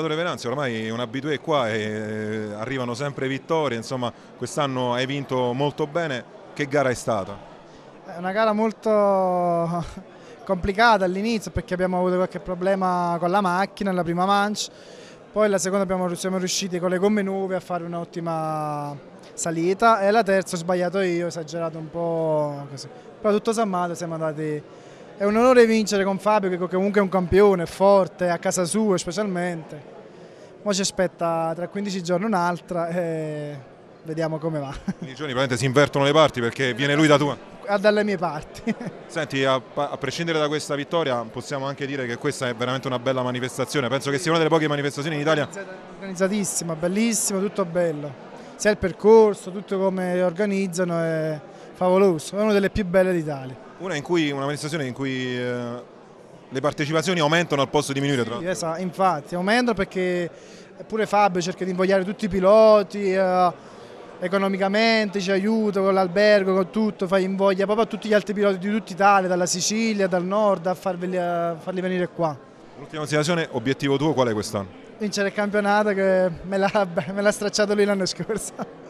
Salvatore Venanzi ormai è un abitué qua e eh, arrivano sempre vittorie, insomma quest'anno hai vinto molto bene, che gara è stata? È una gara molto complicata all'inizio perché abbiamo avuto qualche problema con la macchina nella prima mancia, poi la seconda abbiamo, siamo riusciti con le gomme nuove a fare un'ottima salita e la terza ho sbagliato io, ho esagerato un po' così, però tutto sommato siamo andati è un onore vincere con Fabio che comunque è un campione, forte, a casa sua specialmente. Ora ci aspetta tra 15 giorni un'altra e vediamo come va. I giorni probabilmente si invertono le parti perché viene lui da tua. Dalle mie parti. Senti, a, a, prescindere da questa vittoria possiamo anche dire che questa è veramente una bella manifestazione, penso sì. che sia una delle poche manifestazioni in Italia. Organizzatissima, bellissima, tutto bello, sia il percorso, tutto come organizzano è favoloso, è una delle più belle d'Italia. Una, cui, una in cui eh, le partecipazioni aumentano al posto di diminuire sì, tra l'altro. Esatto, infatti, aumentano perché pure Fabio cerca di invogliare tutti i piloti, eh, economicamente ci aiuta con l'albergo, con tutto, fa invoglia proprio a tutti gli altri piloti di tutta Italia, dalla Sicilia, dal nord, a, farveli, a farli venire qua. L'ultima situazione, obiettivo tuo qual è quest'anno? Vincere il campionato che me l'ha, me l'ha stracciato lui l'anno scorso.